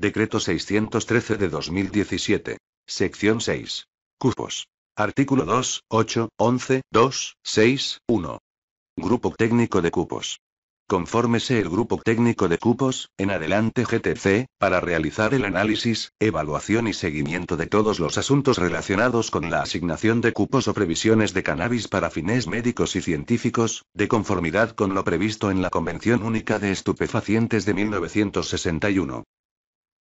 Decreto 613 de 2017. Sección 6. Cupos. Artículo 2, 8, 11, 2, 6, 1. Grupo técnico de cupos. Confórmese el grupo técnico de cupos, en adelante GTC, para realizar el análisis, evaluación y seguimiento de todos los asuntos relacionados con la asignación de cupos o previsiones de cannabis para fines médicos y científicos, de conformidad con lo previsto en la Convención Única de Estupefacientes de 1961.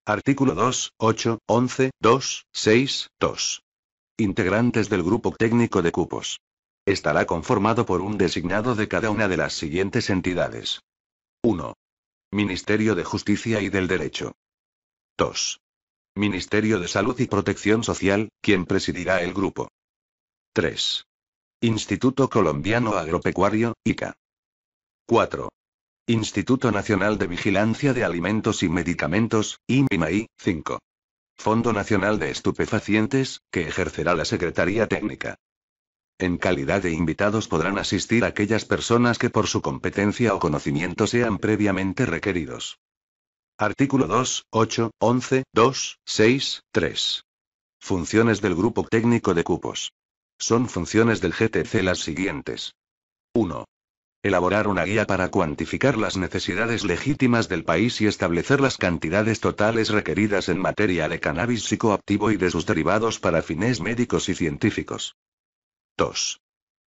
Artículo 2, 8, 11, 2, 6, 2. Integrantes del grupo técnico de cupos. Estará conformado por un designado de cada una de las siguientes entidades. 1. Ministerio de Justicia y del Derecho. 2. Ministerio de Salud y Protección Social, quien presidirá el grupo. 3. Instituto Colombiano Agropecuario, ICA. 4. Instituto Nacional de Vigilancia de Alimentos y Medicamentos, IMIMAI 5. Fondo Nacional de Estupefacientes, que ejercerá la Secretaría Técnica. En calidad de invitados podrán asistir aquellas personas que por su competencia o conocimiento sean previamente requeridos. Artículo 2, 8, 11, 2, 6, 3. Funciones del Grupo Técnico de Cupos. Son funciones del GTC las siguientes. 1. Elaborar una guía para cuantificar las necesidades legítimas del país y establecer las cantidades totales requeridas en materia de cannabis psicoactivo y de sus derivados para fines médicos y científicos. 2.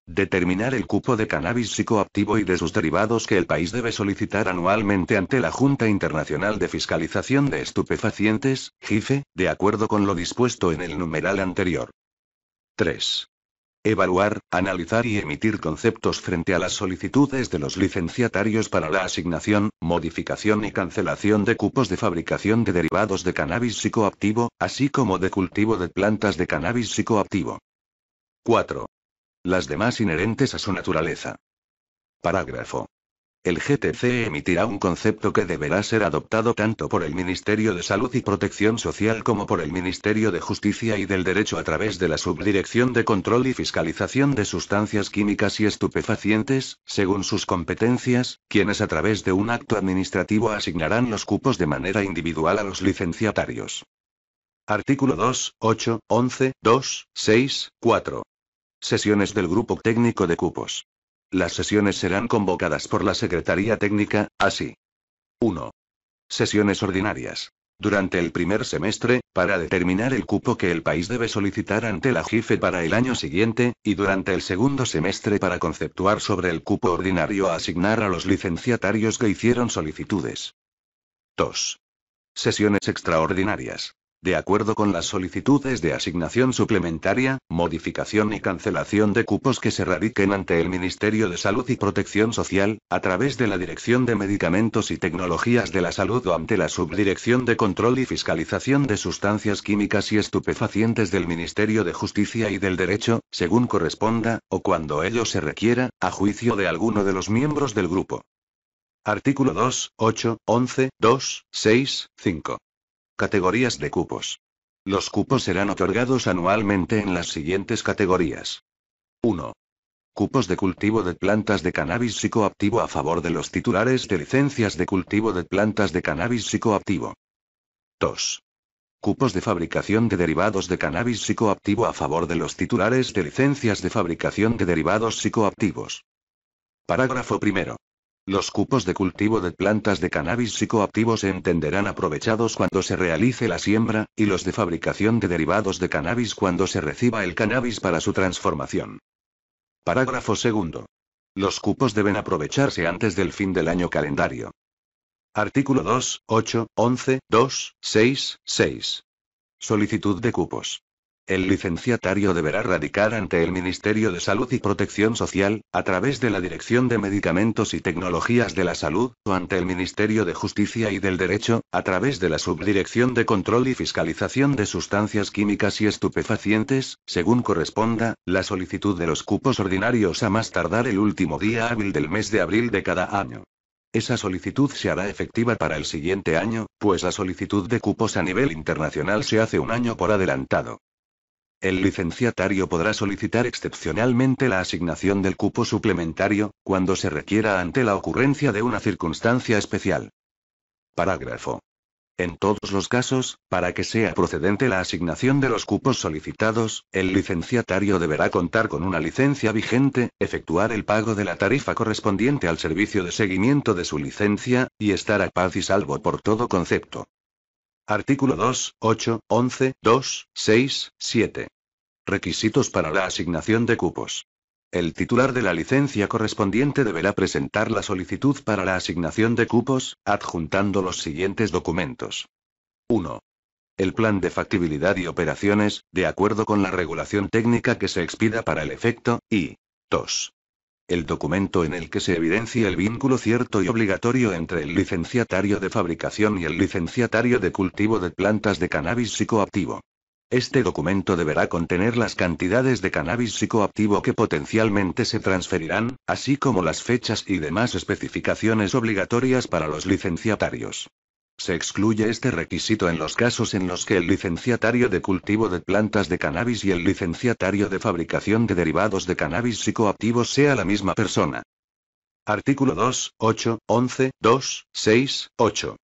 Determinar el cupo de cannabis psicoactivo y de sus derivados que el país debe solicitar anualmente ante la Junta Internacional de Fiscalización de Estupefacientes, JIFE, de acuerdo con lo dispuesto en el numeral anterior. 3. Evaluar, analizar y emitir conceptos frente a las solicitudes de los licenciatarios para la asignación, modificación y cancelación de cupos de fabricación de derivados de cannabis psicoactivo, así como de cultivo de plantas de cannabis psicoactivo. 4. Las demás inherentes a su naturaleza. Parágrafo. El GTC emitirá un concepto que deberá ser adoptado tanto por el Ministerio de Salud y Protección Social como por el Ministerio de Justicia y del Derecho a través de la Subdirección de Control y Fiscalización de Sustancias Químicas y Estupefacientes, según sus competencias, quienes a través de un acto administrativo asignarán los cupos de manera individual a los licenciatarios. Artículo 2, 8, 11, 2, 6, 4. Sesiones del Grupo Técnico de Cupos. Las sesiones serán convocadas por la Secretaría Técnica, así. 1. Sesiones ordinarias. Durante el primer semestre, para determinar el cupo que el país debe solicitar ante la JIFE para el año siguiente, y durante el segundo semestre para conceptuar sobre el cupo ordinario a asignar a los licenciatarios que hicieron solicitudes. 2. Sesiones extraordinarias. De acuerdo con las solicitudes de asignación suplementaria, modificación y cancelación de cupos que se radiquen ante el Ministerio de Salud y Protección Social, a través de la Dirección de Medicamentos y Tecnologías de la Salud o ante la Subdirección de Control y Fiscalización de Sustancias Químicas y Estupefacientes del Ministerio de Justicia y del Derecho, según corresponda, o cuando ello se requiera, a juicio de alguno de los miembros del grupo. Artículo 2, 8, 11, 2, 6, 5. Categorías de cupos. Los cupos serán otorgados anualmente en las siguientes categorías. 1. Cupos de cultivo de plantas de cannabis psicoactivo a favor de los titulares de licencias de cultivo de plantas de cannabis psicoactivo. 2. Cupos de fabricación de derivados de cannabis psicoactivo a favor de los titulares de licencias de fabricación de derivados psicoactivos. Parágrafo primero. Los cupos de cultivo de plantas de cannabis psicoactivo se entenderán aprovechados cuando se realice la siembra, y los de fabricación de derivados de cannabis cuando se reciba el cannabis para su transformación. Parágrafo segundo. Los cupos deben aprovecharse antes del fin del año calendario. Artículo 2, 8, 11, 2, 6, 6. Solicitud de cupos el licenciatario deberá radicar ante el Ministerio de Salud y Protección Social, a través de la Dirección de Medicamentos y Tecnologías de la Salud, o ante el Ministerio de Justicia y del Derecho, a través de la Subdirección de Control y Fiscalización de Sustancias Químicas y Estupefacientes, según corresponda, la solicitud de los cupos ordinarios a más tardar el último día hábil del mes de abril de cada año. Esa solicitud se hará efectiva para el siguiente año, pues la solicitud de cupos a nivel internacional se hace un año por adelantado. El licenciatario podrá solicitar excepcionalmente la asignación del cupo suplementario, cuando se requiera ante la ocurrencia de una circunstancia especial. Parágrafo. En todos los casos, para que sea procedente la asignación de los cupos solicitados, el licenciatario deberá contar con una licencia vigente, efectuar el pago de la tarifa correspondiente al servicio de seguimiento de su licencia, y estar a paz y salvo por todo concepto. Artículo 2, 8, 11, 2, 6, 7. Requisitos para la asignación de cupos. El titular de la licencia correspondiente deberá presentar la solicitud para la asignación de cupos, adjuntando los siguientes documentos. 1. El plan de factibilidad y operaciones, de acuerdo con la regulación técnica que se expida para el efecto, y 2 el documento en el que se evidencia el vínculo cierto y obligatorio entre el licenciatario de fabricación y el licenciatario de cultivo de plantas de cannabis psicoactivo. Este documento deberá contener las cantidades de cannabis psicoactivo que potencialmente se transferirán, así como las fechas y demás especificaciones obligatorias para los licenciatarios. Se excluye este requisito en los casos en los que el licenciatario de cultivo de plantas de cannabis y el licenciatario de fabricación de derivados de cannabis psicoactivos sea la misma persona. Artículo 2, 8, 11, 2, 6, 8.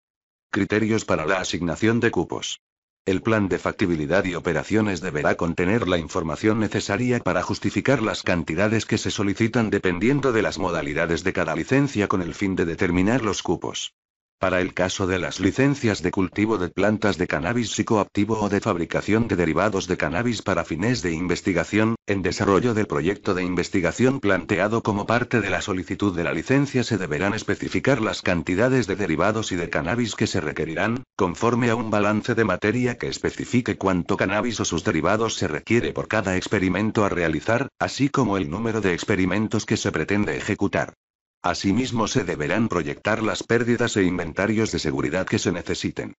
Criterios para la asignación de cupos. El plan de factibilidad y operaciones deberá contener la información necesaria para justificar las cantidades que se solicitan dependiendo de las modalidades de cada licencia con el fin de determinar los cupos. Para el caso de las licencias de cultivo de plantas de cannabis psicoactivo o de fabricación de derivados de cannabis para fines de investigación, en desarrollo del proyecto de investigación planteado como parte de la solicitud de la licencia se deberán especificar las cantidades de derivados y de cannabis que se requerirán, conforme a un balance de materia que especifique cuánto cannabis o sus derivados se requiere por cada experimento a realizar, así como el número de experimentos que se pretende ejecutar. Asimismo se deberán proyectar las pérdidas e inventarios de seguridad que se necesiten.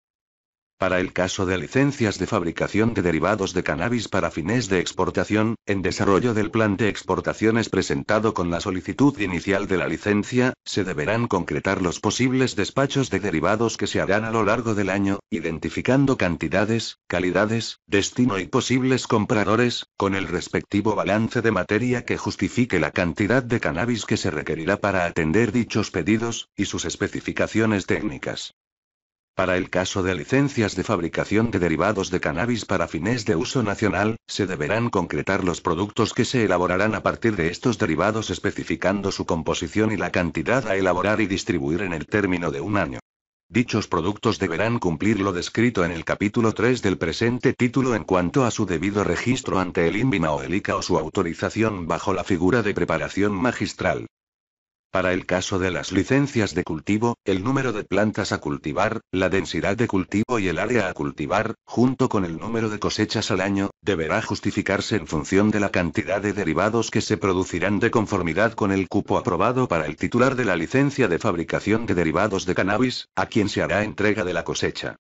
Para el caso de licencias de fabricación de derivados de cannabis para fines de exportación, en desarrollo del plan de exportaciones presentado con la solicitud inicial de la licencia, se deberán concretar los posibles despachos de derivados que se harán a lo largo del año, identificando cantidades, calidades, destino y posibles compradores, con el respectivo balance de materia que justifique la cantidad de cannabis que se requerirá para atender dichos pedidos, y sus especificaciones técnicas. Para el caso de licencias de fabricación de derivados de cannabis para fines de uso nacional, se deberán concretar los productos que se elaborarán a partir de estos derivados especificando su composición y la cantidad a elaborar y distribuir en el término de un año. Dichos productos deberán cumplir lo descrito en el capítulo 3 del presente título en cuanto a su debido registro ante el INVIMA o el ICA o su autorización bajo la figura de preparación magistral. Para el caso de las licencias de cultivo, el número de plantas a cultivar, la densidad de cultivo y el área a cultivar, junto con el número de cosechas al año, deberá justificarse en función de la cantidad de derivados que se producirán de conformidad con el cupo aprobado para el titular de la licencia de fabricación de derivados de cannabis, a quien se hará entrega de la cosecha.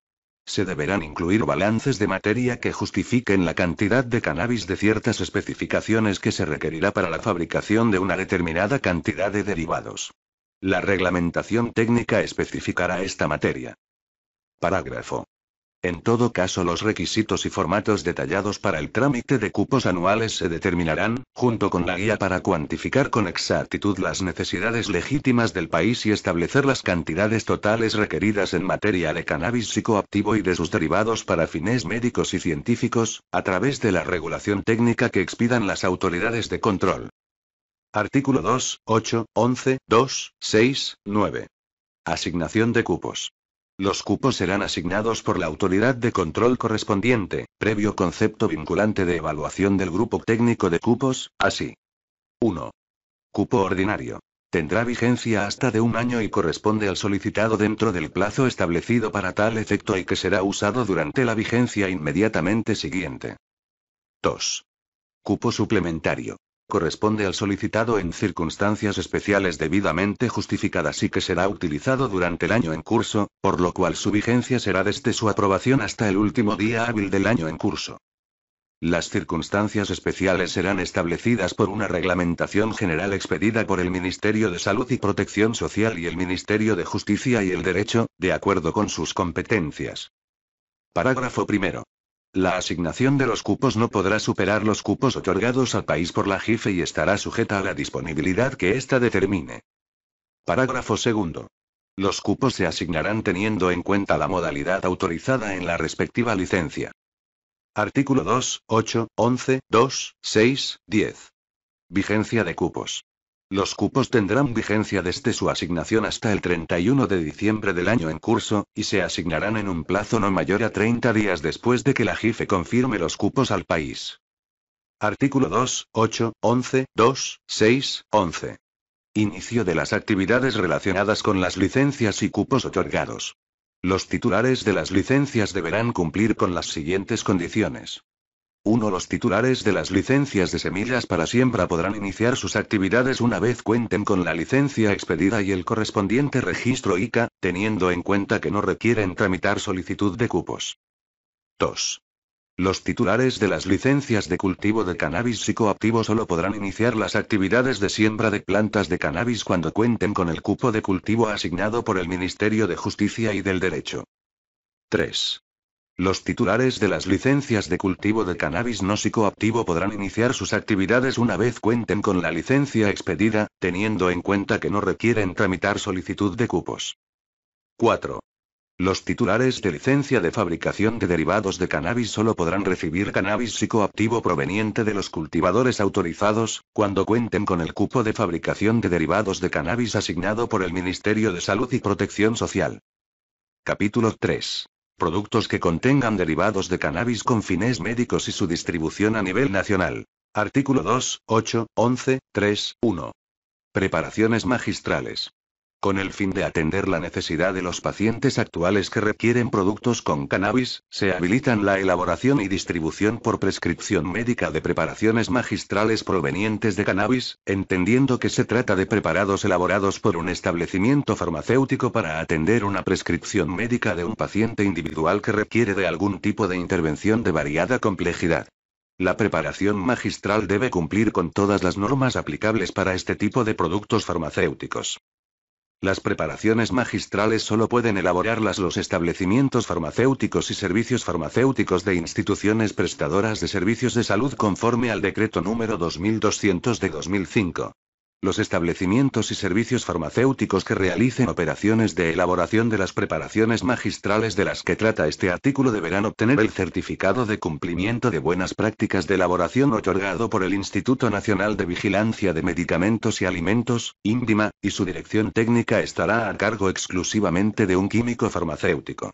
Se deberán incluir balances de materia que justifiquen la cantidad de cannabis de ciertas especificaciones que se requerirá para la fabricación de una determinada cantidad de derivados. La reglamentación técnica especificará esta materia. Parágrafo. En todo caso, los requisitos y formatos detallados para el trámite de cupos anuales se determinarán, junto con la guía para cuantificar con exactitud las necesidades legítimas del país y establecer las cantidades totales requeridas en materia de cannabis psicoactivo y de sus derivados para fines médicos y científicos, a través de la regulación técnica que expidan las autoridades de control. Artículo 2, 8, 11, 2, 6, 9. Asignación de cupos. Los cupos serán asignados por la autoridad de control correspondiente, previo concepto vinculante de evaluación del grupo técnico de cupos, así. 1. Cupo ordinario. Tendrá vigencia hasta de un año y corresponde al solicitado dentro del plazo establecido para tal efecto y que será usado durante la vigencia inmediatamente siguiente. 2. Cupo suplementario corresponde al solicitado en circunstancias especiales debidamente justificadas y que será utilizado durante el año en curso, por lo cual su vigencia será desde su aprobación hasta el último día hábil del año en curso. Las circunstancias especiales serán establecidas por una reglamentación general expedida por el Ministerio de Salud y Protección Social y el Ministerio de Justicia y el Derecho, de acuerdo con sus competencias. Parágrafo primero. La asignación de los cupos no podrá superar los cupos otorgados al país por la JIFE y estará sujeta a la disponibilidad que ésta determine. Parágrafo segundo. Los cupos se asignarán teniendo en cuenta la modalidad autorizada en la respectiva licencia. Artículo 2, 8, 11, 2, 6, 10. Vigencia de cupos. Los cupos tendrán vigencia desde su asignación hasta el 31 de diciembre del año en curso, y se asignarán en un plazo no mayor a 30 días después de que la JIFE confirme los cupos al país. Artículo 2, 8, 11, 2, 6, 11. Inicio de las actividades relacionadas con las licencias y cupos otorgados. Los titulares de las licencias deberán cumplir con las siguientes condiciones. 1 los titulares de las licencias de semillas para siembra podrán iniciar sus actividades una vez cuenten con la licencia expedida y el correspondiente registro ICA, teniendo en cuenta que no requieren tramitar solicitud de cupos. 2. Los titulares de las licencias de cultivo de cannabis psicoactivo solo podrán iniciar las actividades de siembra de plantas de cannabis cuando cuenten con el cupo de cultivo asignado por el Ministerio de Justicia y del Derecho. 3. Los titulares de las licencias de cultivo de cannabis no psicoactivo podrán iniciar sus actividades una vez cuenten con la licencia expedida, teniendo en cuenta que no requieren tramitar solicitud de cupos. 4. Los titulares de licencia de fabricación de derivados de cannabis solo podrán recibir cannabis psicoactivo proveniente de los cultivadores autorizados, cuando cuenten con el cupo de fabricación de derivados de cannabis asignado por el Ministerio de Salud y Protección Social. Capítulo 3. Productos que contengan derivados de cannabis con fines médicos y su distribución a nivel nacional. Artículo 2, 8, 11, 3, 1. Preparaciones magistrales. Con el fin de atender la necesidad de los pacientes actuales que requieren productos con cannabis, se habilitan la elaboración y distribución por prescripción médica de preparaciones magistrales provenientes de cannabis, entendiendo que se trata de preparados elaborados por un establecimiento farmacéutico para atender una prescripción médica de un paciente individual que requiere de algún tipo de intervención de variada complejidad. La preparación magistral debe cumplir con todas las normas aplicables para este tipo de productos farmacéuticos. Las preparaciones magistrales solo pueden elaborarlas los establecimientos farmacéuticos y servicios farmacéuticos de instituciones prestadoras de servicios de salud conforme al decreto número 2200 de 2005. Los establecimientos y servicios farmacéuticos que realicen operaciones de elaboración de las preparaciones magistrales de las que trata este artículo deberán obtener el certificado de cumplimiento de buenas prácticas de elaboración otorgado por el Instituto Nacional de Vigilancia de Medicamentos y Alimentos, INDIMA, y su dirección técnica estará a cargo exclusivamente de un químico farmacéutico.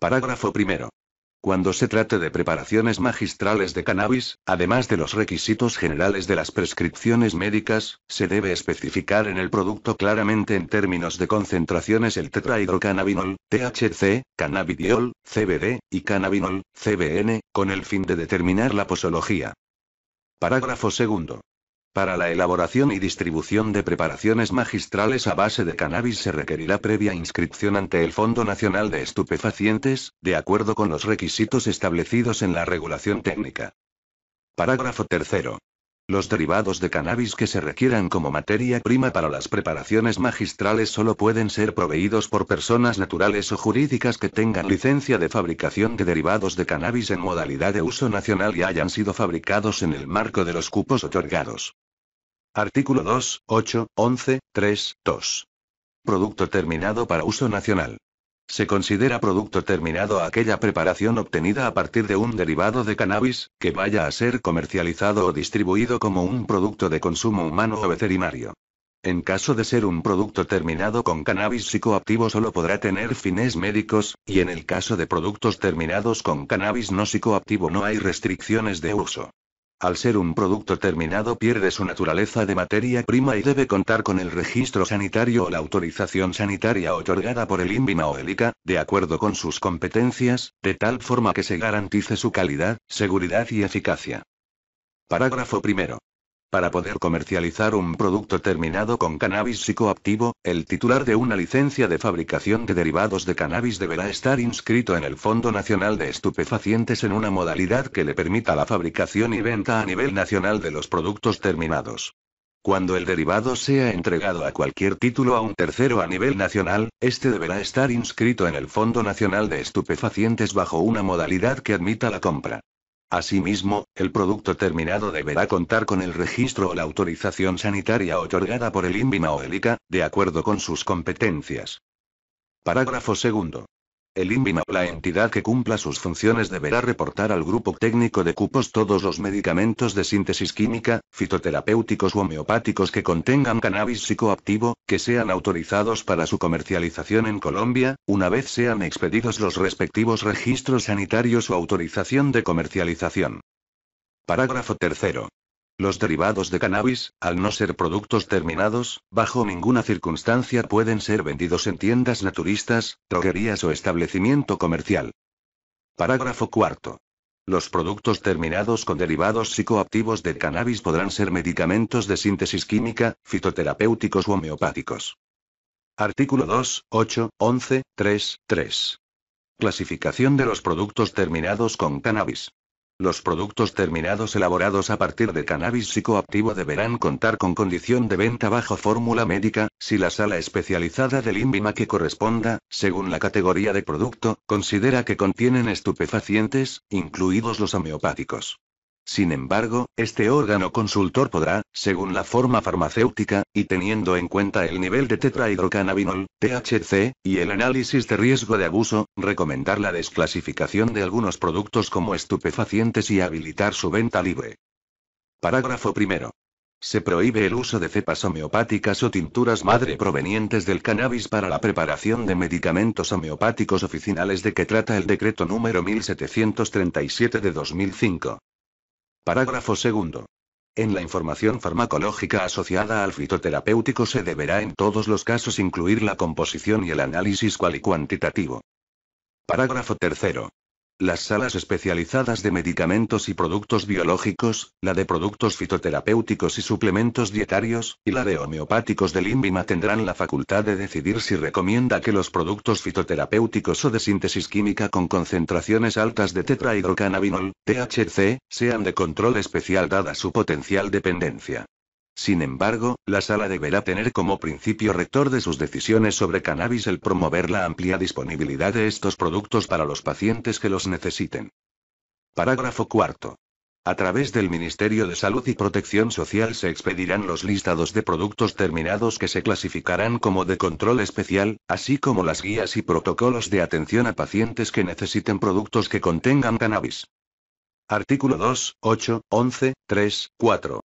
Parágrafo primero. Cuando se trate de preparaciones magistrales de cannabis, además de los requisitos generales de las prescripciones médicas, se debe especificar en el producto claramente en términos de concentraciones el tetrahidrocannabinol, THC, cannabidiol, CBD, y cannabinol, CBN, con el fin de determinar la posología. Parágrafo segundo. Para la elaboración y distribución de preparaciones magistrales a base de cannabis se requerirá previa inscripción ante el Fondo Nacional de Estupefacientes, de acuerdo con los requisitos establecidos en la regulación técnica. Parágrafo 3. Los derivados de cannabis que se requieran como materia prima para las preparaciones magistrales solo pueden ser proveídos por personas naturales o jurídicas que tengan licencia de fabricación de derivados de cannabis en modalidad de uso nacional y hayan sido fabricados en el marco de los cupos otorgados. Artículo 2, 8, 11, 3, 2. Producto terminado para uso nacional. Se considera producto terminado aquella preparación obtenida a partir de un derivado de cannabis, que vaya a ser comercializado o distribuido como un producto de consumo humano o veterinario. En caso de ser un producto terminado con cannabis psicoactivo solo podrá tener fines médicos, y en el caso de productos terminados con cannabis no psicoactivo no hay restricciones de uso. Al ser un producto terminado pierde su naturaleza de materia prima y debe contar con el registro sanitario o la autorización sanitaria otorgada por el INVIMA o el ICA, de acuerdo con sus competencias, de tal forma que se garantice su calidad, seguridad y eficacia. Parágrafo primero. Para poder comercializar un producto terminado con cannabis psicoactivo, el titular de una licencia de fabricación de derivados de cannabis deberá estar inscrito en el Fondo Nacional de Estupefacientes en una modalidad que le permita la fabricación y venta a nivel nacional de los productos terminados. Cuando el derivado sea entregado a cualquier título a un tercero a nivel nacional, este deberá estar inscrito en el Fondo Nacional de Estupefacientes bajo una modalidad que admita la compra Asimismo, el producto terminado deberá contar con el registro o la autorización sanitaria otorgada por el INVIMA o el ICA, de acuerdo con sus competencias. Parágrafo segundo. El INVIMA o la entidad que cumpla sus funciones deberá reportar al grupo técnico de cupos todos los medicamentos de síntesis química, fitoterapéuticos o homeopáticos que contengan cannabis psicoactivo, que sean autorizados para su comercialización en Colombia, una vez sean expedidos los respectivos registros sanitarios o autorización de comercialización. Parágrafo tercero. Los derivados de cannabis, al no ser productos terminados, bajo ninguna circunstancia pueden ser vendidos en tiendas naturistas, droguerías o establecimiento comercial. Parágrafo cuarto. Los productos terminados con derivados psicoactivos de cannabis podrán ser medicamentos de síntesis química, fitoterapéuticos u homeopáticos. Artículo 2, 8, 11, 3, 3. Clasificación de los productos terminados con cannabis. Los productos terminados elaborados a partir de cannabis psicoactivo deberán contar con condición de venta bajo fórmula médica, si la sala especializada del INVIMA que corresponda, según la categoría de producto, considera que contienen estupefacientes, incluidos los homeopáticos. Sin embargo, este órgano consultor podrá, según la forma farmacéutica, y teniendo en cuenta el nivel de tetrahidrocannabinol, THC, y el análisis de riesgo de abuso, recomendar la desclasificación de algunos productos como estupefacientes y habilitar su venta libre. Parágrafo primero. Se prohíbe el uso de cepas homeopáticas o tinturas madre provenientes del cannabis para la preparación de medicamentos homeopáticos oficinales de que trata el decreto número 1737 de 2005. Parágrafo segundo. En la información farmacológica asociada al fitoterapéutico se deberá en todos los casos incluir la composición y el análisis cual y cuantitativo. Parágrafo tercero las salas especializadas de medicamentos y productos biológicos, la de productos fitoterapéuticos y suplementos dietarios, y la de homeopáticos del INVIMA tendrán la facultad de decidir si recomienda que los productos fitoterapéuticos o de síntesis química con concentraciones altas de tetrahidrocannabinol, THC, sean de control especial dada su potencial dependencia. Sin embargo, la sala deberá tener como principio rector de sus decisiones sobre cannabis el promover la amplia disponibilidad de estos productos para los pacientes que los necesiten. Parágrafo cuarto. A través del Ministerio de Salud y Protección Social se expedirán los listados de productos terminados que se clasificarán como de control especial, así como las guías y protocolos de atención a pacientes que necesiten productos que contengan cannabis. Artículo 2, 8, 11, 3, 4.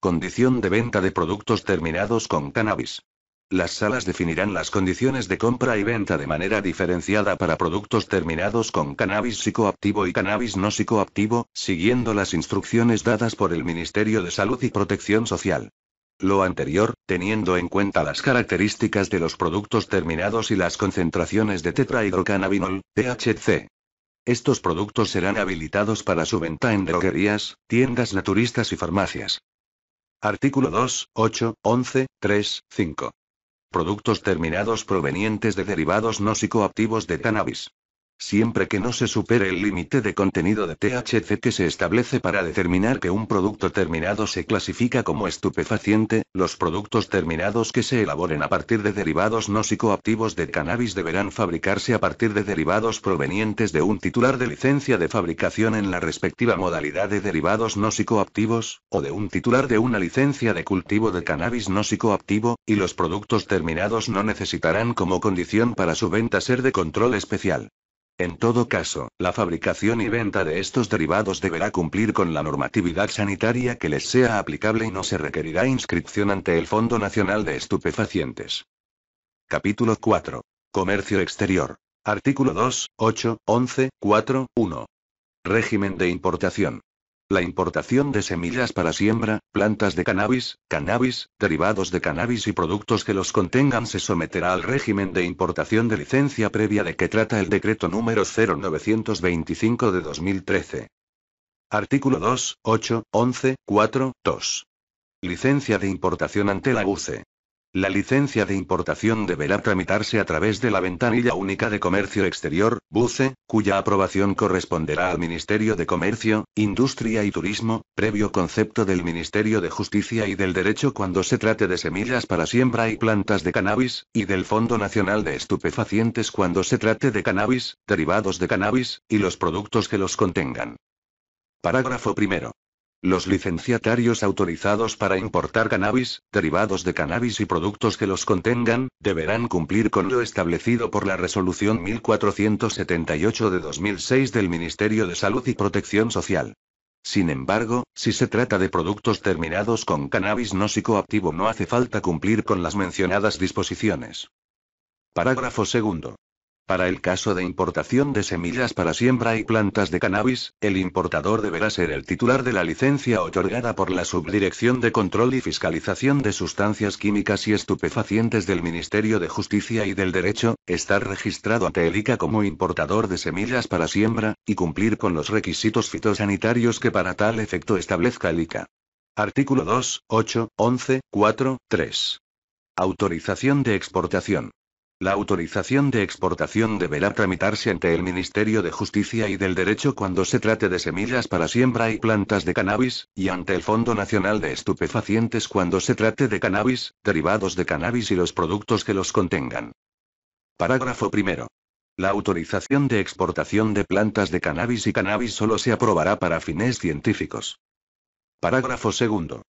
Condición de venta de productos terminados con cannabis. Las salas definirán las condiciones de compra y venta de manera diferenciada para productos terminados con cannabis psicoactivo y cannabis no psicoactivo, siguiendo las instrucciones dadas por el Ministerio de Salud y Protección Social. Lo anterior, teniendo en cuenta las características de los productos terminados y las concentraciones de tetrahidrocannabinol, THC. Estos productos serán habilitados para su venta en droguerías, tiendas naturistas y farmacias. Artículo 2, 8, 11, 3, 5. Productos terminados provenientes de derivados no psicoactivos de cannabis siempre que no se supere el límite de contenido de THC que se establece para determinar que un producto terminado se clasifica como estupefaciente, los productos terminados que se elaboren a partir de derivados no psicoactivos de cannabis deberán fabricarse a partir de derivados provenientes de un titular de licencia de fabricación en la respectiva modalidad de derivados no psicoactivos, o de un titular de una licencia de cultivo de cannabis no psicoactivo, y los productos terminados no necesitarán como condición para su venta ser de control especial. En todo caso, la fabricación y venta de estos derivados deberá cumplir con la normatividad sanitaria que les sea aplicable y no se requerirá inscripción ante el Fondo Nacional de Estupefacientes. Capítulo 4. Comercio exterior. Artículo 2, 8, 11, 4, 1. Régimen de importación la importación de semillas para siembra, plantas de cannabis, cannabis, derivados de cannabis y productos que los contengan se someterá al régimen de importación de licencia previa de que trata el decreto número 0925 de 2013. Artículo 2, 8, 11, 4, 2. Licencia de importación ante la UCE. La licencia de importación deberá tramitarse a través de la ventanilla única de comercio exterior, BUCE, cuya aprobación corresponderá al Ministerio de Comercio, Industria y Turismo, previo concepto del Ministerio de Justicia y del Derecho cuando se trate de semillas para siembra y plantas de cannabis, y del Fondo Nacional de Estupefacientes cuando se trate de cannabis, derivados de cannabis, y los productos que los contengan. Parágrafo primero. Los licenciatarios autorizados para importar cannabis, derivados de cannabis y productos que los contengan, deberán cumplir con lo establecido por la Resolución 1478 de 2006 del Ministerio de Salud y Protección Social. Sin embargo, si se trata de productos terminados con cannabis no psicoactivo no hace falta cumplir con las mencionadas disposiciones. Parágrafo segundo. Para el caso de importación de semillas para siembra y plantas de cannabis, el importador deberá ser el titular de la licencia otorgada por la Subdirección de Control y Fiscalización de Sustancias Químicas y Estupefacientes del Ministerio de Justicia y del Derecho, estar registrado ante el ICA como importador de semillas para siembra, y cumplir con los requisitos fitosanitarios que para tal efecto establezca el ICA. Artículo 2, 8, 11, 4, 3. Autorización de exportación. La autorización de exportación deberá tramitarse ante el Ministerio de Justicia y del Derecho cuando se trate de semillas para siembra y plantas de cannabis, y ante el Fondo Nacional de Estupefacientes cuando se trate de cannabis, derivados de cannabis y los productos que los contengan. Parágrafo primero. La autorización de exportación de plantas de cannabis y cannabis solo se aprobará para fines científicos. Parágrafo segundo.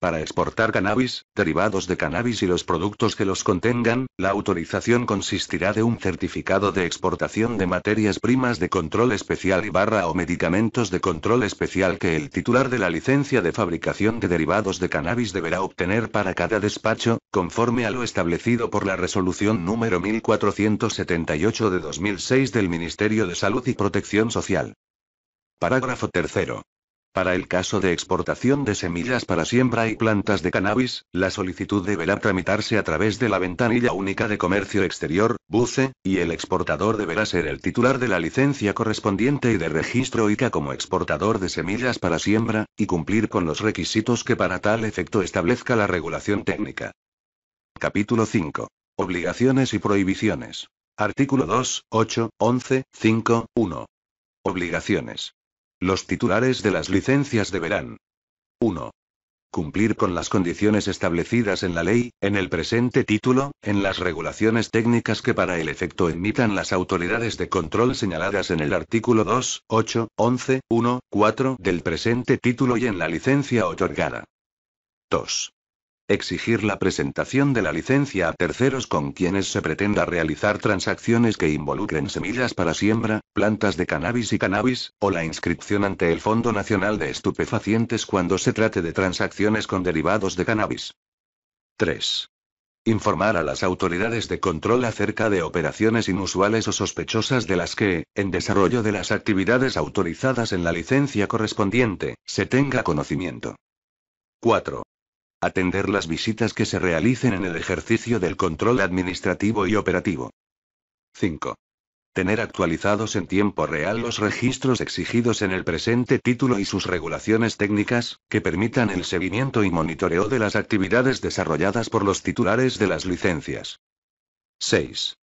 Para exportar cannabis, derivados de cannabis y los productos que los contengan, la autorización consistirá de un certificado de exportación de materias primas de control especial y barra o medicamentos de control especial que el titular de la licencia de fabricación de derivados de cannabis deberá obtener para cada despacho, conforme a lo establecido por la resolución número 1478 de 2006 del Ministerio de Salud y Protección Social. Parágrafo 3. Para el caso de exportación de semillas para siembra y plantas de cannabis, la solicitud deberá tramitarse a través de la ventanilla única de comercio exterior, BUCE, y el exportador deberá ser el titular de la licencia correspondiente y de registro ICA como exportador de semillas para siembra, y cumplir con los requisitos que para tal efecto establezca la regulación técnica. Capítulo 5. Obligaciones y prohibiciones. Artículo 2, 8, 11, 5, 1. Obligaciones. Los titulares de las licencias deberán 1. Cumplir con las condiciones establecidas en la ley, en el presente título, en las regulaciones técnicas que para el efecto emitan las autoridades de control señaladas en el artículo 2, 8, 11, 1, 4 del presente título y en la licencia otorgada. 2. Exigir la presentación de la licencia a terceros con quienes se pretenda realizar transacciones que involucren semillas para siembra, plantas de cannabis y cannabis, o la inscripción ante el Fondo Nacional de Estupefacientes cuando se trate de transacciones con derivados de cannabis. 3. Informar a las autoridades de control acerca de operaciones inusuales o sospechosas de las que, en desarrollo de las actividades autorizadas en la licencia correspondiente, se tenga conocimiento. 4. Atender las visitas que se realicen en el ejercicio del control administrativo y operativo. 5. Tener actualizados en tiempo real los registros exigidos en el presente título y sus regulaciones técnicas, que permitan el seguimiento y monitoreo de las actividades desarrolladas por los titulares de las licencias. 6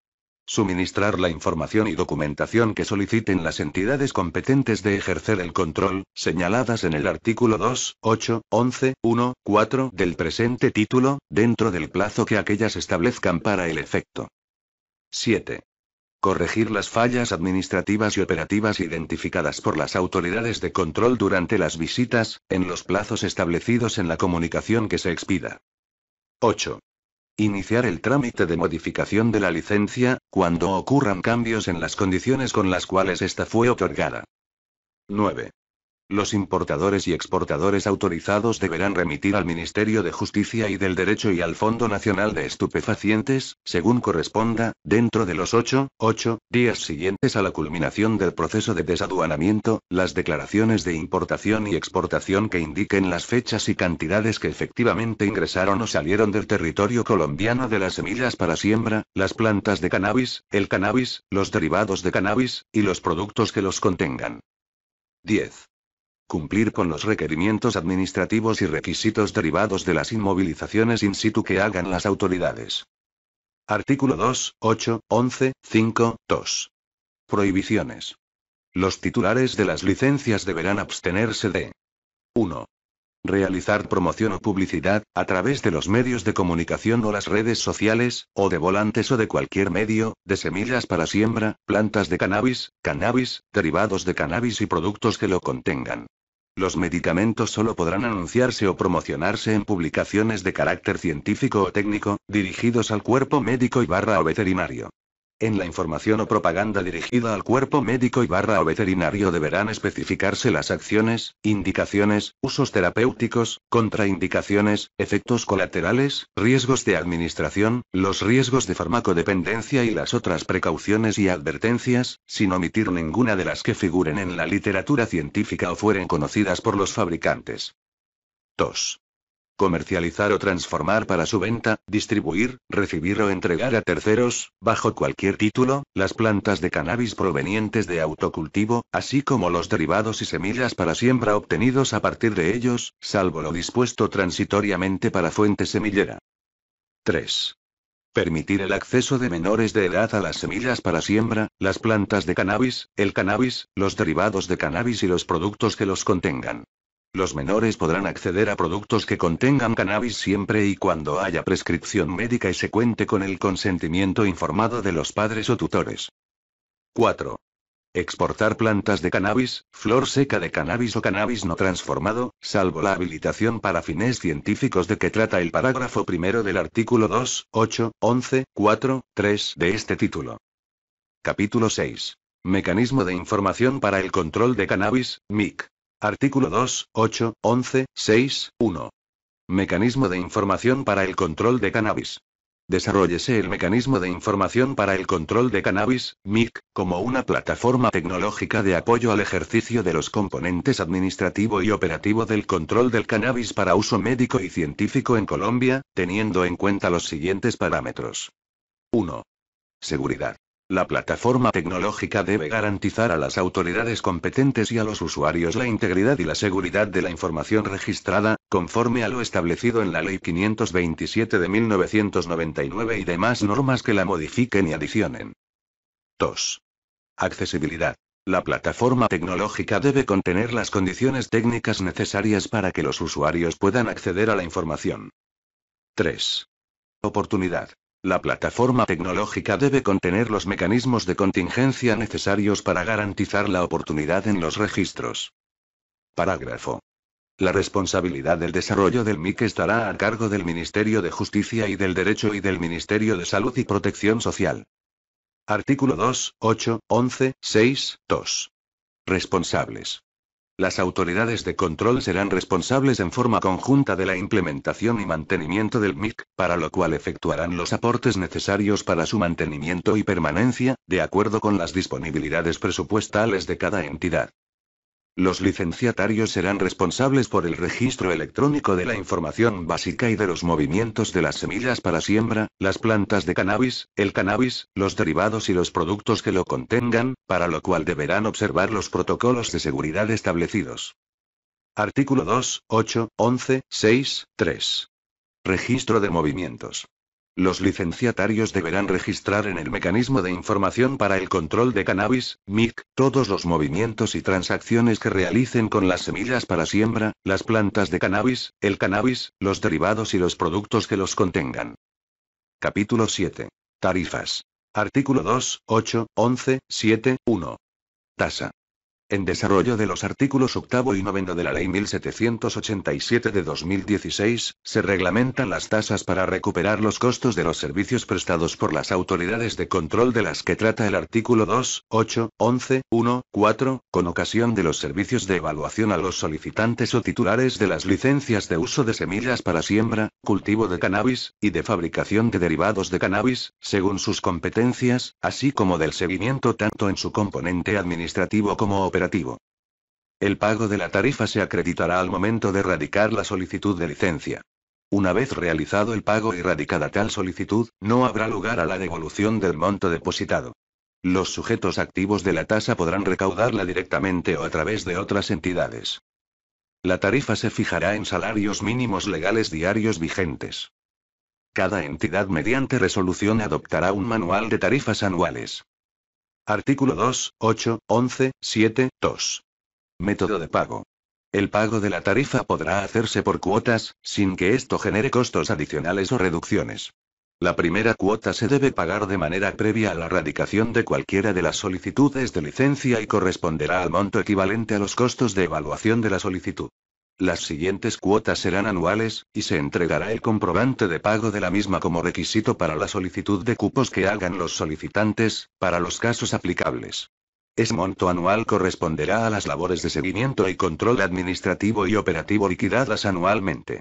suministrar la información y documentación que soliciten las entidades competentes de ejercer el control, señaladas en el artículo 2, 8, 11, 1, 4 del presente título, dentro del plazo que aquellas establezcan para el efecto. 7. Corregir las fallas administrativas y operativas identificadas por las autoridades de control durante las visitas, en los plazos establecidos en la comunicación que se expida. 8. Iniciar el trámite de modificación de la licencia, cuando ocurran cambios en las condiciones con las cuales esta fue otorgada. 9. Los importadores y exportadores autorizados deberán remitir al Ministerio de Justicia y del Derecho y al Fondo Nacional de Estupefacientes, según corresponda, dentro de los 8, 8 días siguientes a la culminación del proceso de desaduanamiento, las declaraciones de importación y exportación que indiquen las fechas y cantidades que efectivamente ingresaron o salieron del territorio colombiano de las semillas para siembra, las plantas de cannabis, el cannabis, los derivados de cannabis, y los productos que los contengan. 10. Cumplir con los requerimientos administrativos y requisitos derivados de las inmovilizaciones in situ que hagan las autoridades. Artículo 2, 8, 11, 5, 2. Prohibiciones. Los titulares de las licencias deberán abstenerse de 1. Realizar promoción o publicidad, a través de los medios de comunicación o las redes sociales, o de volantes o de cualquier medio, de semillas para siembra, plantas de cannabis, cannabis, derivados de cannabis y productos que lo contengan. Los medicamentos solo podrán anunciarse o promocionarse en publicaciones de carácter científico o técnico, dirigidos al cuerpo médico y barra o veterinario. En la información o propaganda dirigida al cuerpo médico y barra o veterinario deberán especificarse las acciones, indicaciones, usos terapéuticos, contraindicaciones, efectos colaterales, riesgos de administración, los riesgos de farmacodependencia y las otras precauciones y advertencias, sin omitir ninguna de las que figuren en la literatura científica o fueren conocidas por los fabricantes. 2 comercializar o transformar para su venta, distribuir, recibir o entregar a terceros, bajo cualquier título, las plantas de cannabis provenientes de autocultivo, así como los derivados y semillas para siembra obtenidos a partir de ellos, salvo lo dispuesto transitoriamente para fuente semillera. 3. Permitir el acceso de menores de edad a las semillas para siembra, las plantas de cannabis, el cannabis, los derivados de cannabis y los productos que los contengan. Los menores podrán acceder a productos que contengan cannabis siempre y cuando haya prescripción médica y se cuente con el consentimiento informado de los padres o tutores. 4. Exportar plantas de cannabis, flor seca de cannabis o cannabis no transformado, salvo la habilitación para fines científicos de que trata el parágrafo primero del artículo 2, 8, 11, 4, 3 de este título. Capítulo 6. Mecanismo de información para el control de cannabis, MIC. Artículo 2, 8, 11, 6, 1. Mecanismo de información para el control de cannabis. Desarrollese el mecanismo de información para el control de cannabis, MIC, como una plataforma tecnológica de apoyo al ejercicio de los componentes administrativo y operativo del control del cannabis para uso médico y científico en Colombia, teniendo en cuenta los siguientes parámetros. 1. Seguridad. La plataforma tecnológica debe garantizar a las autoridades competentes y a los usuarios la integridad y la seguridad de la información registrada, conforme a lo establecido en la Ley 527 de 1999 y demás normas que la modifiquen y adicionen. 2. Accesibilidad. La plataforma tecnológica debe contener las condiciones técnicas necesarias para que los usuarios puedan acceder a la información. 3. Oportunidad. La plataforma tecnológica debe contener los mecanismos de contingencia necesarios para garantizar la oportunidad en los registros. Parágrafo. La responsabilidad del desarrollo del MIC estará a cargo del Ministerio de Justicia y del Derecho y del Ministerio de Salud y Protección Social. Artículo 2, 8, 11, 6, 2. Responsables. Las autoridades de control serán responsables en forma conjunta de la implementación y mantenimiento del MIC, para lo cual efectuarán los aportes necesarios para su mantenimiento y permanencia, de acuerdo con las disponibilidades presupuestales de cada entidad. Los licenciatarios serán responsables por el registro electrónico de la información básica y de los movimientos de las semillas para siembra, las plantas de cannabis, el cannabis, los derivados y los productos que lo contengan, para lo cual deberán observar los protocolos de seguridad establecidos. Artículo 2, 8, 11, 6, 3. Registro de movimientos. Los licenciatarios deberán registrar en el Mecanismo de Información para el Control de Cannabis, MIC, todos los movimientos y transacciones que realicen con las semillas para siembra, las plantas de cannabis, el cannabis, los derivados y los productos que los contengan. Capítulo 7. Tarifas. Artículo 2, 8, 11, 7, 1. Tasa en desarrollo de los artículos octavo y noveno de la Ley 1787 de 2016, se reglamentan las tasas para recuperar los costos de los servicios prestados por las autoridades de control de las que trata el artículo 2, 8, 11, 1, 4, con ocasión de los servicios de evaluación a los solicitantes o titulares de las licencias de uso de semillas para siembra, cultivo de cannabis, y de fabricación de derivados de cannabis, según sus competencias, así como del seguimiento tanto en su componente administrativo como operativo el pago de la tarifa se acreditará al momento de radicar la solicitud de licencia. Una vez realizado el pago y radicada tal solicitud, no habrá lugar a la devolución del monto depositado. Los sujetos activos de la tasa podrán recaudarla directamente o a través de otras entidades. La tarifa se fijará en salarios mínimos legales diarios vigentes. Cada entidad mediante resolución adoptará un manual de tarifas anuales. Artículo 2, 8, 11, 7, 2. Método de pago. El pago de la tarifa podrá hacerse por cuotas, sin que esto genere costos adicionales o reducciones. La primera cuota se debe pagar de manera previa a la radicación de cualquiera de las solicitudes de licencia y corresponderá al monto equivalente a los costos de evaluación de la solicitud. Las siguientes cuotas serán anuales, y se entregará el comprobante de pago de la misma como requisito para la solicitud de cupos que hagan los solicitantes, para los casos aplicables. Ese monto anual corresponderá a las labores de seguimiento y control administrativo y operativo liquidadas anualmente.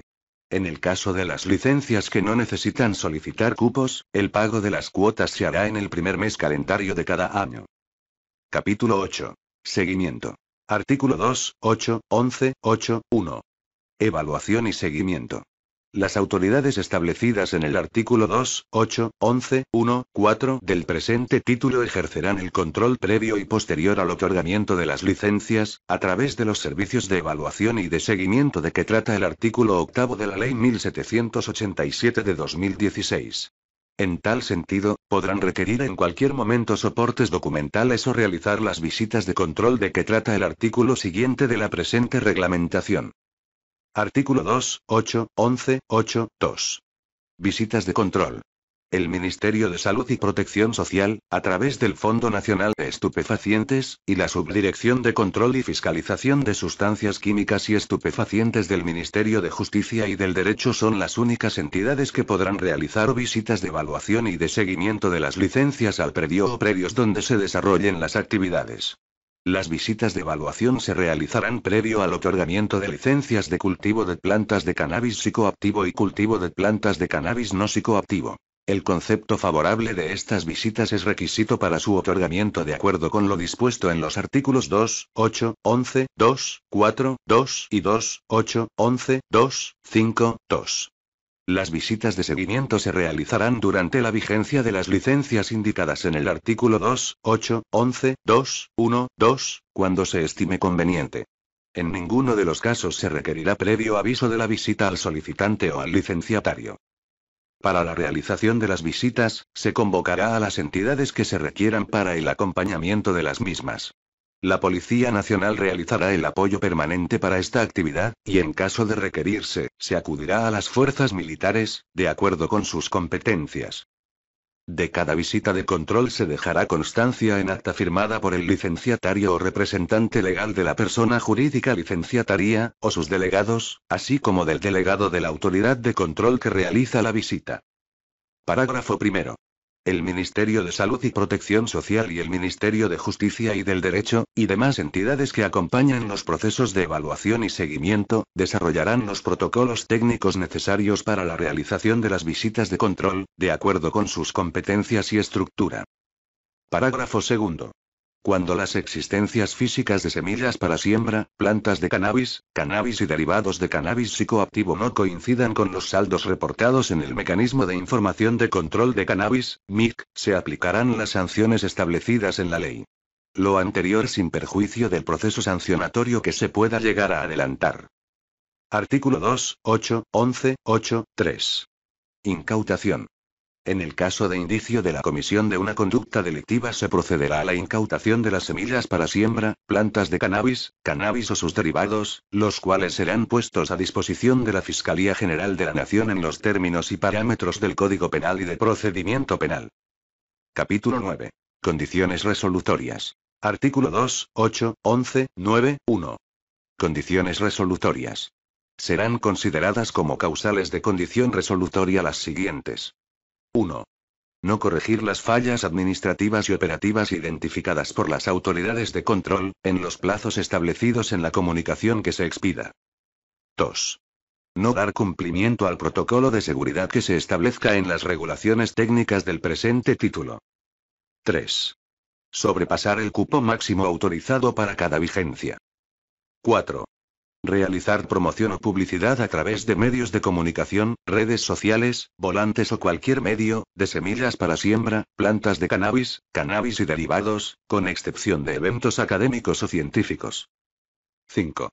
En el caso de las licencias que no necesitan solicitar cupos, el pago de las cuotas se hará en el primer mes calendario de cada año. Capítulo 8. Seguimiento. Artículo 2, 8, 11, 8, 1. Evaluación y seguimiento. Las autoridades establecidas en el artículo 2, 8, 11, 1, 4 del presente título ejercerán el control previo y posterior al otorgamiento de las licencias, a través de los servicios de evaluación y de seguimiento de que trata el artículo octavo de la Ley 1787 de 2016. En tal sentido, podrán requerir en cualquier momento soportes documentales o realizar las visitas de control de que trata el artículo siguiente de la presente reglamentación. Artículo 2, 8, 11, 8, 2. Visitas de control. El Ministerio de Salud y Protección Social, a través del Fondo Nacional de Estupefacientes, y la Subdirección de Control y Fiscalización de Sustancias Químicas y Estupefacientes del Ministerio de Justicia y del Derecho son las únicas entidades que podrán realizar visitas de evaluación y de seguimiento de las licencias al predio o predios donde se desarrollen las actividades. Las visitas de evaluación se realizarán previo al otorgamiento de licencias de cultivo de plantas de cannabis psicoactivo y cultivo de plantas de cannabis no psicoactivo. El concepto favorable de estas visitas es requisito para su otorgamiento de acuerdo con lo dispuesto en los artículos 2, 8, 11, 2, 4, 2 y 2, 8, 11, 2, 5, 2. Las visitas de seguimiento se realizarán durante la vigencia de las licencias indicadas en el artículo 2, 8, 11, 2, 1, 2, cuando se estime conveniente. En ninguno de los casos se requerirá previo aviso de la visita al solicitante o al licenciatario. Para la realización de las visitas, se convocará a las entidades que se requieran para el acompañamiento de las mismas. La Policía Nacional realizará el apoyo permanente para esta actividad, y en caso de requerirse, se acudirá a las fuerzas militares, de acuerdo con sus competencias. De cada visita de control se dejará constancia en acta firmada por el licenciatario o representante legal de la persona jurídica licenciataria, o sus delegados, así como del delegado de la autoridad de control que realiza la visita. Parágrafo primero el Ministerio de Salud y Protección Social y el Ministerio de Justicia y del Derecho, y demás entidades que acompañan los procesos de evaluación y seguimiento, desarrollarán los protocolos técnicos necesarios para la realización de las visitas de control, de acuerdo con sus competencias y estructura. Parágrafo segundo. Cuando las existencias físicas de semillas para siembra, plantas de cannabis, cannabis y derivados de cannabis psicoactivo no coincidan con los saldos reportados en el mecanismo de información de control de cannabis, MIC, se aplicarán las sanciones establecidas en la ley. Lo anterior sin perjuicio del proceso sancionatorio que se pueda llegar a adelantar. Artículo 2, 8, 11, 8, 3. Incautación. En el caso de indicio de la comisión de una conducta delictiva se procederá a la incautación de las semillas para siembra, plantas de cannabis, cannabis o sus derivados, los cuales serán puestos a disposición de la Fiscalía General de la Nación en los términos y parámetros del Código Penal y de Procedimiento Penal. Capítulo 9. Condiciones resolutorias. Artículo 2, 8, 11, 9, 1. Condiciones resolutorias. Serán consideradas como causales de condición resolutoria las siguientes. 1. No corregir las fallas administrativas y operativas identificadas por las autoridades de control, en los plazos establecidos en la comunicación que se expida. 2. No dar cumplimiento al protocolo de seguridad que se establezca en las regulaciones técnicas del presente título. 3. Sobrepasar el cupo máximo autorizado para cada vigencia. 4. Realizar promoción o publicidad a través de medios de comunicación, redes sociales, volantes o cualquier medio, de semillas para siembra, plantas de cannabis, cannabis y derivados, con excepción de eventos académicos o científicos. 5.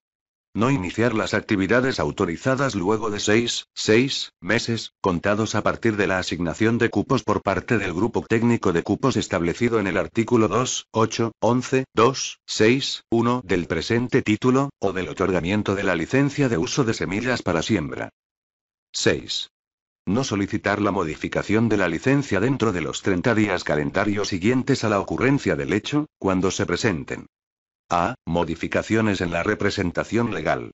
No iniciar las actividades autorizadas luego de 6, 6, meses, contados a partir de la asignación de cupos por parte del grupo técnico de cupos establecido en el artículo 2, 8, 11, 2, 6, 1 del presente título, o del otorgamiento de la licencia de uso de semillas para siembra. 6. No solicitar la modificación de la licencia dentro de los 30 días calendarios siguientes a la ocurrencia del hecho, cuando se presenten. A. Modificaciones en la representación legal.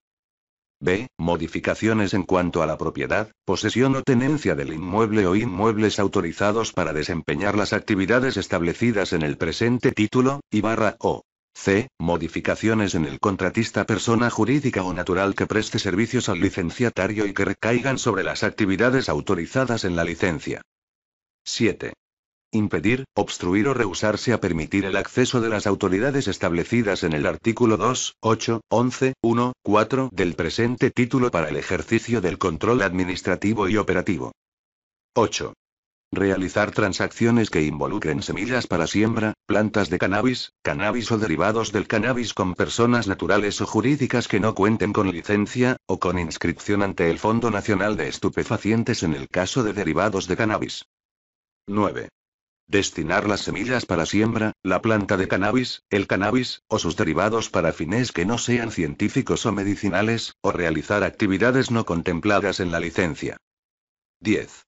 B. Modificaciones en cuanto a la propiedad, posesión o tenencia del inmueble o inmuebles autorizados para desempeñar las actividades establecidas en el presente título, y barra O. C. Modificaciones en el contratista persona jurídica o natural que preste servicios al licenciatario y que recaigan sobre las actividades autorizadas en la licencia. 7 impedir, obstruir o rehusarse a permitir el acceso de las autoridades establecidas en el artículo 2, 8, 11, 1, 4 del presente título para el ejercicio del control administrativo y operativo. 8. Realizar transacciones que involucren semillas para siembra, plantas de cannabis, cannabis o derivados del cannabis con personas naturales o jurídicas que no cuenten con licencia, o con inscripción ante el Fondo Nacional de Estupefacientes en el caso de derivados de cannabis. 9. Destinar las semillas para siembra, la planta de cannabis, el cannabis, o sus derivados para fines que no sean científicos o medicinales, o realizar actividades no contempladas en la licencia. 10.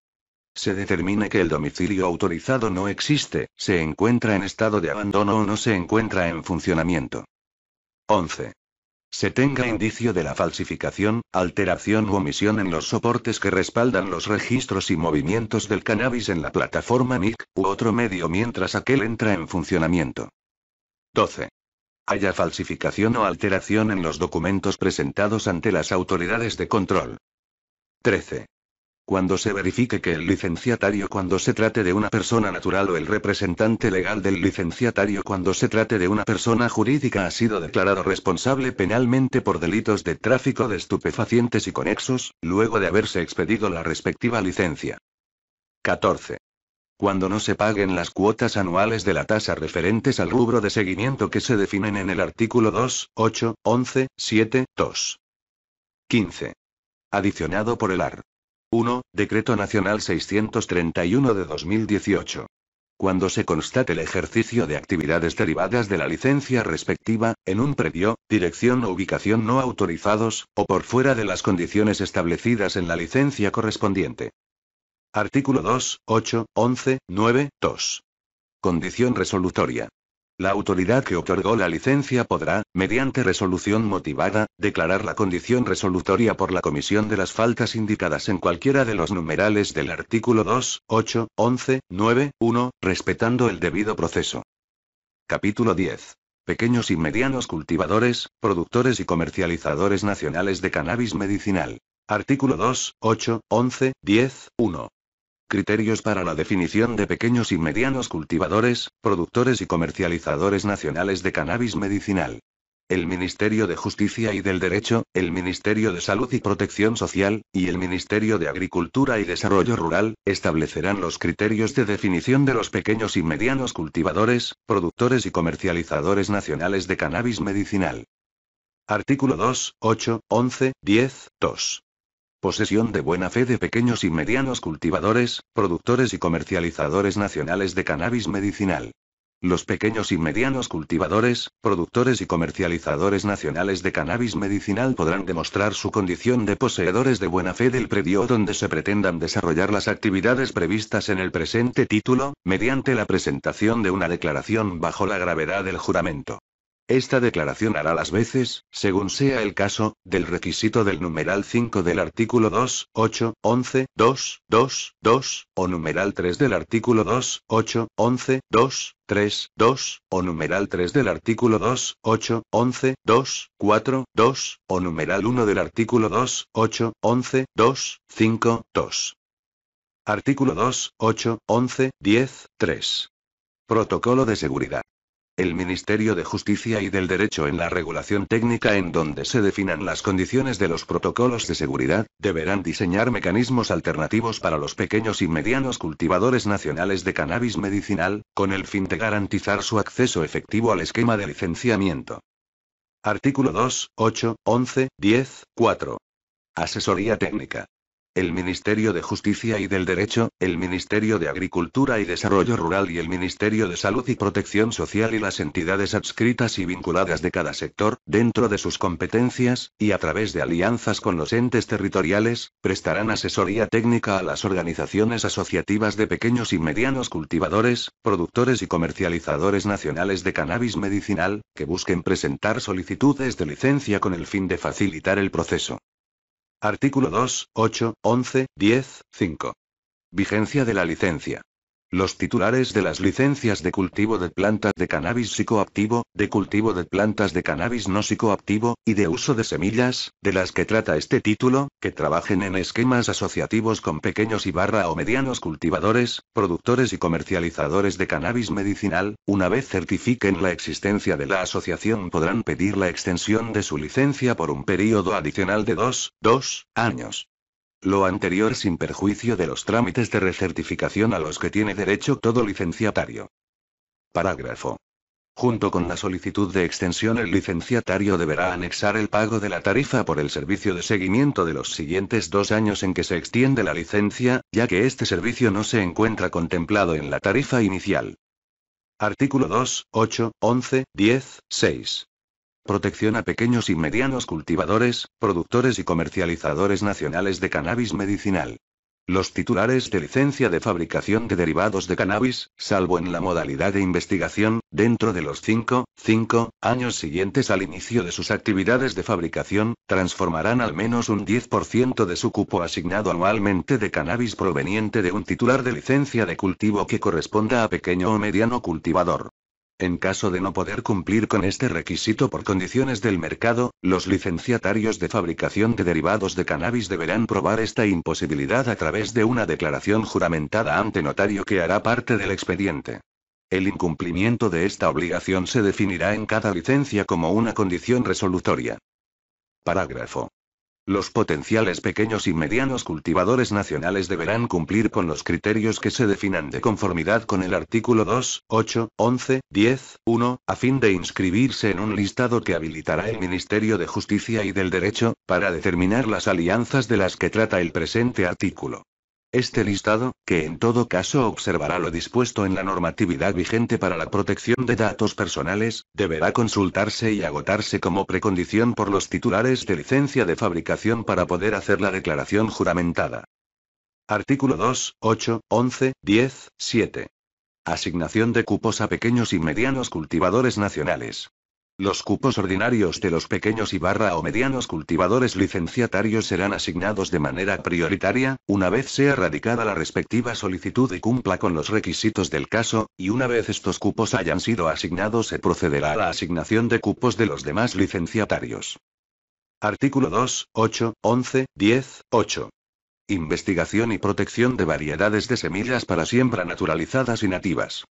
Se determine que el domicilio autorizado no existe, se encuentra en estado de abandono o no se encuentra en funcionamiento. 11 se tenga indicio de la falsificación, alteración u omisión en los soportes que respaldan los registros y movimientos del cannabis en la plataforma NIC, u otro medio mientras aquel entra en funcionamiento. 12. Haya falsificación o alteración en los documentos presentados ante las autoridades de control. 13. Cuando se verifique que el licenciatario cuando se trate de una persona natural o el representante legal del licenciatario cuando se trate de una persona jurídica ha sido declarado responsable penalmente por delitos de tráfico de estupefacientes y conexos, luego de haberse expedido la respectiva licencia. 14. Cuando no se paguen las cuotas anuales de la tasa referentes al rubro de seguimiento que se definen en el artículo 2, 8, 11, 7, 2. 15. Adicionado por el AR. 1. Decreto Nacional 631 de 2018. Cuando se constate el ejercicio de actividades derivadas de la licencia respectiva, en un predio, dirección o ubicación no autorizados, o por fuera de las condiciones establecidas en la licencia correspondiente. Artículo 2, 8, 11, 9, 2. Condición resolutoria. La autoridad que otorgó la licencia podrá, mediante resolución motivada, declarar la condición resolutoria por la comisión de las faltas indicadas en cualquiera de los numerales del artículo 2, 8, 11, 9, 1, respetando el debido proceso. Capítulo 10. Pequeños y medianos cultivadores, productores y comercializadores nacionales de cannabis medicinal. Artículo 2, 8, 11, 10, 1 criterios para la definición de pequeños y medianos cultivadores, productores y comercializadores nacionales de cannabis medicinal. El Ministerio de Justicia y del Derecho, el Ministerio de Salud y Protección Social, y el Ministerio de Agricultura y Desarrollo Rural, establecerán los criterios de definición de los pequeños y medianos cultivadores, productores y comercializadores nacionales de cannabis medicinal. Artículo 2, 8, 11, 10, 2 posesión de buena fe de pequeños y medianos cultivadores, productores y comercializadores nacionales de cannabis medicinal. Los pequeños y medianos cultivadores, productores y comercializadores nacionales de cannabis medicinal podrán demostrar su condición de poseedores de buena fe del predio donde se pretendan desarrollar las actividades previstas en el presente título, mediante la presentación de una declaración bajo la gravedad del juramento. Esta declaración hará las veces, según sea el caso, del requisito del numeral 5 del artículo 2, 8, 11, 2, 2, 2, o numeral 3 del artículo 2, 8, 11, 2, 3, 2, o numeral 3 del artículo 2, 8, 11, 2, 4, 2, o numeral 1 del artículo 2, 8, 11, 2, 5, 2. Artículo 2, 8, 11, 10, 3. Protocolo de seguridad el Ministerio de Justicia y del Derecho en la regulación técnica en donde se definan las condiciones de los protocolos de seguridad, deberán diseñar mecanismos alternativos para los pequeños y medianos cultivadores nacionales de cannabis medicinal, con el fin de garantizar su acceso efectivo al esquema de licenciamiento. Artículo 2, 8, 11, 10, 4. Asesoría técnica el Ministerio de Justicia y del Derecho, el Ministerio de Agricultura y Desarrollo Rural y el Ministerio de Salud y Protección Social y las entidades adscritas y vinculadas de cada sector, dentro de sus competencias, y a través de alianzas con los entes territoriales, prestarán asesoría técnica a las organizaciones asociativas de pequeños y medianos cultivadores, productores y comercializadores nacionales de cannabis medicinal, que busquen presentar solicitudes de licencia con el fin de facilitar el proceso. Artículo 2, 8, 11, 10, 5. Vigencia de la licencia. Los titulares de las licencias de cultivo de plantas de cannabis psicoactivo, de cultivo de plantas de cannabis no psicoactivo, y de uso de semillas, de las que trata este título, que trabajen en esquemas asociativos con pequeños y barra o medianos cultivadores, productores y comercializadores de cannabis medicinal, una vez certifiquen la existencia de la asociación podrán pedir la extensión de su licencia por un periodo adicional de 2, 2 años. Lo anterior sin perjuicio de los trámites de recertificación a los que tiene derecho todo licenciatario. Parágrafo. Junto con la solicitud de extensión, el licenciatario deberá anexar el pago de la tarifa por el servicio de seguimiento de los siguientes dos años en que se extiende la licencia, ya que este servicio no se encuentra contemplado en la tarifa inicial. Artículo 2, 8, 11, 10, 6. Protección a pequeños y medianos cultivadores, productores y comercializadores nacionales de cannabis medicinal. Los titulares de licencia de fabricación de derivados de cannabis, salvo en la modalidad de investigación, dentro de los 5, 5 años siguientes al inicio de sus actividades de fabricación, transformarán al menos un 10% de su cupo asignado anualmente de cannabis proveniente de un titular de licencia de cultivo que corresponda a pequeño o mediano cultivador. En caso de no poder cumplir con este requisito por condiciones del mercado, los licenciatarios de fabricación de derivados de cannabis deberán probar esta imposibilidad a través de una declaración juramentada ante notario que hará parte del expediente. El incumplimiento de esta obligación se definirá en cada licencia como una condición resolutoria. Parágrafo los potenciales pequeños y medianos cultivadores nacionales deberán cumplir con los criterios que se definan de conformidad con el artículo 2, 8, 11, 10, 1, a fin de inscribirse en un listado que habilitará el Ministerio de Justicia y del Derecho, para determinar las alianzas de las que trata el presente artículo. Este listado, que en todo caso observará lo dispuesto en la normatividad vigente para la protección de datos personales, deberá consultarse y agotarse como precondición por los titulares de licencia de fabricación para poder hacer la declaración juramentada. Artículo 2, 8, 11, 10, 7. Asignación de cupos a pequeños y medianos cultivadores nacionales. Los cupos ordinarios de los pequeños y barra o medianos cultivadores licenciatarios serán asignados de manera prioritaria, una vez sea radicada la respectiva solicitud y cumpla con los requisitos del caso, y una vez estos cupos hayan sido asignados se procederá a la asignación de cupos de los demás licenciatarios. Artículo 2, 8, 11, 10, 8. Investigación y protección de variedades de semillas para siembra naturalizadas y nativas.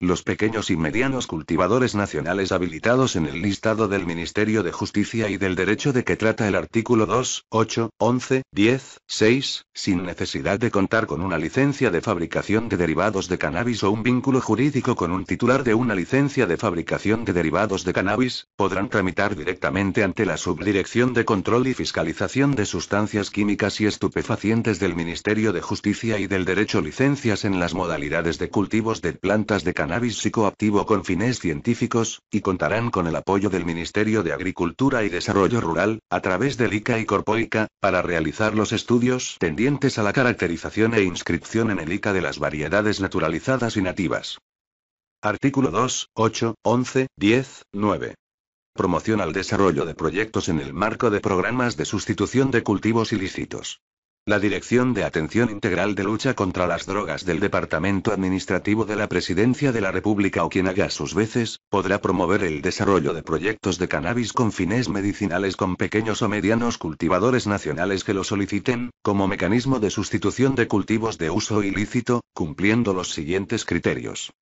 Los pequeños y medianos cultivadores nacionales habilitados en el listado del Ministerio de Justicia y del Derecho de que trata el artículo 2, 8, 11, 10, 6, sin necesidad de contar con una licencia de fabricación de derivados de cannabis o un vínculo jurídico con un titular de una licencia de fabricación de derivados de cannabis, podrán tramitar directamente ante la Subdirección de Control y Fiscalización de Sustancias Químicas y Estupefacientes del Ministerio de Justicia y del Derecho licencias en las modalidades de cultivos de plantas de cannabis cannabis psicoactivo con fines científicos, y contarán con el apoyo del Ministerio de Agricultura y Desarrollo Rural, a través del ICA y Corpoica, para realizar los estudios tendientes a la caracterización e inscripción en el ICA de las variedades naturalizadas y nativas. Artículo 2, 8, 11, 10, 9 promoción al desarrollo de proyectos en el marco de programas de sustitución de cultivos ilícitos. La Dirección de Atención Integral de Lucha contra las Drogas del Departamento Administrativo de la Presidencia de la República o quien haga sus veces, podrá promover el desarrollo de proyectos de cannabis con fines medicinales con pequeños o medianos cultivadores nacionales que lo soliciten, como mecanismo de sustitución de cultivos de uso ilícito, cumpliendo los siguientes criterios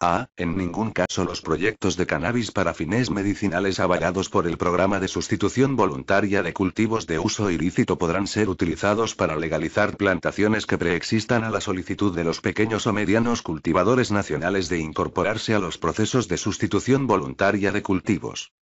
a. en ningún caso los proyectos de cannabis para fines medicinales avalados por el programa de sustitución voluntaria de cultivos de uso ilícito podrán ser utilizados para legalizar plantaciones que preexistan a la solicitud de los pequeños o medianos cultivadores nacionales de incorporarse a los procesos de sustitución voluntaria de cultivos.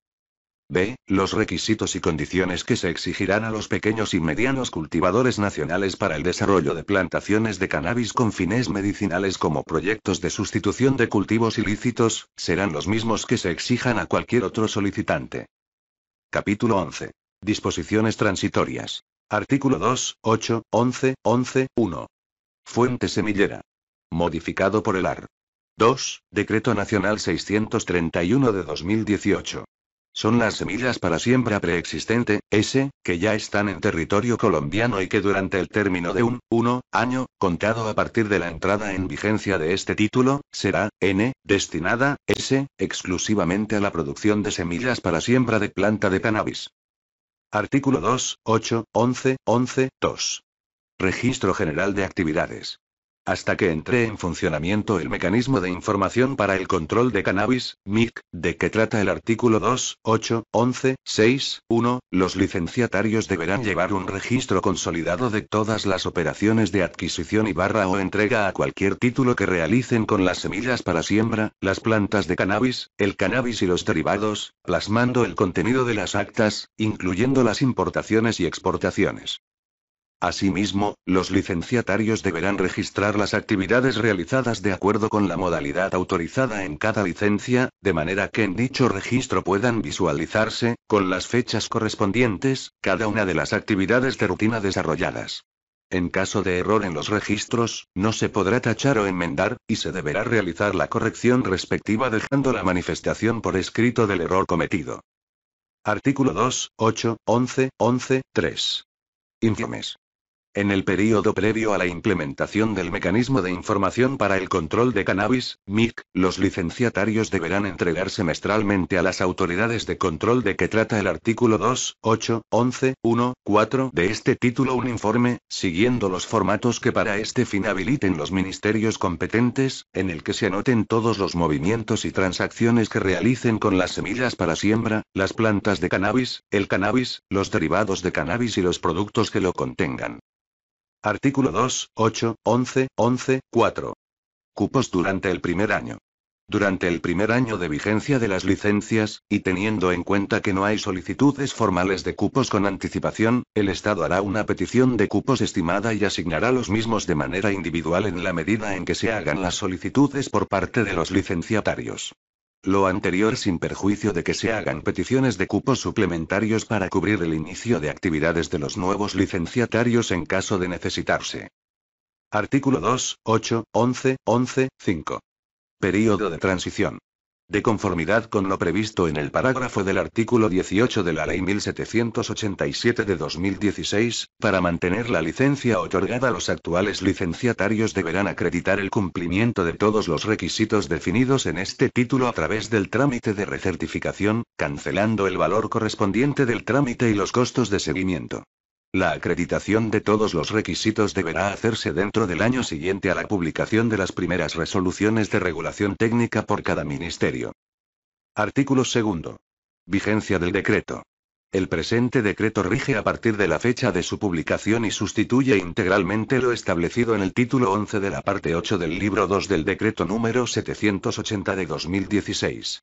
B. Los requisitos y condiciones que se exigirán a los pequeños y medianos cultivadores nacionales para el desarrollo de plantaciones de cannabis con fines medicinales como proyectos de sustitución de cultivos ilícitos, serán los mismos que se exijan a cualquier otro solicitante. Capítulo 11. Disposiciones transitorias. Artículo 2, 8, 11, 11, 1. Fuente semillera. Modificado por el AR. 2. Decreto Nacional 631 de 2018. Son las semillas para siembra preexistente, S, que ya están en territorio colombiano y que durante el término de un, 1, año, contado a partir de la entrada en vigencia de este título, será, N, destinada, S, exclusivamente a la producción de semillas para siembra de planta de cannabis. Artículo 2, 8, 11, 11, 2. Registro General de Actividades. Hasta que entre en funcionamiento el mecanismo de información para el control de cannabis, MIC, de que trata el artículo 2, 8, 11, 6, 1, los licenciatarios deberán llevar un registro consolidado de todas las operaciones de adquisición y barra o entrega a cualquier título que realicen con las semillas para siembra, las plantas de cannabis, el cannabis y los derivados, plasmando el contenido de las actas, incluyendo las importaciones y exportaciones. Asimismo, los licenciatarios deberán registrar las actividades realizadas de acuerdo con la modalidad autorizada en cada licencia, de manera que en dicho registro puedan visualizarse, con las fechas correspondientes, cada una de las actividades de rutina desarrolladas. En caso de error en los registros, no se podrá tachar o enmendar, y se deberá realizar la corrección respectiva dejando la manifestación por escrito del error cometido. Artículo 2, 8, 11, 11, 3. En el periodo previo a la implementación del mecanismo de información para el control de cannabis, MIC, los licenciatarios deberán entregar semestralmente a las autoridades de control de que trata el artículo 2, 8, 11, 1, 4 de este título un informe, siguiendo los formatos que para este fin habiliten los ministerios competentes, en el que se anoten todos los movimientos y transacciones que realicen con las semillas para siembra, las plantas de cannabis, el cannabis, los derivados de cannabis y los productos que lo contengan. Artículo 2, 8, 11, 11, 4. Cupos durante el primer año. Durante el primer año de vigencia de las licencias, y teniendo en cuenta que no hay solicitudes formales de cupos con anticipación, el Estado hará una petición de cupos estimada y asignará los mismos de manera individual en la medida en que se hagan las solicitudes por parte de los licenciatarios. Lo anterior sin perjuicio de que se hagan peticiones de cupos suplementarios para cubrir el inicio de actividades de los nuevos licenciatarios en caso de necesitarse. Artículo 2, 8, 11, 11, 5. Período de transición. De conformidad con lo previsto en el párrafo del artículo 18 de la Ley 1787 de 2016, para mantener la licencia otorgada los actuales licenciatarios deberán acreditar el cumplimiento de todos los requisitos definidos en este título a través del trámite de recertificación, cancelando el valor correspondiente del trámite y los costos de seguimiento. La acreditación de todos los requisitos deberá hacerse dentro del año siguiente a la publicación de las primeras resoluciones de regulación técnica por cada ministerio. Artículo 2. Vigencia del decreto. El presente decreto rige a partir de la fecha de su publicación y sustituye integralmente lo establecido en el título 11 de la parte 8 del libro 2 del decreto número 780 de 2016.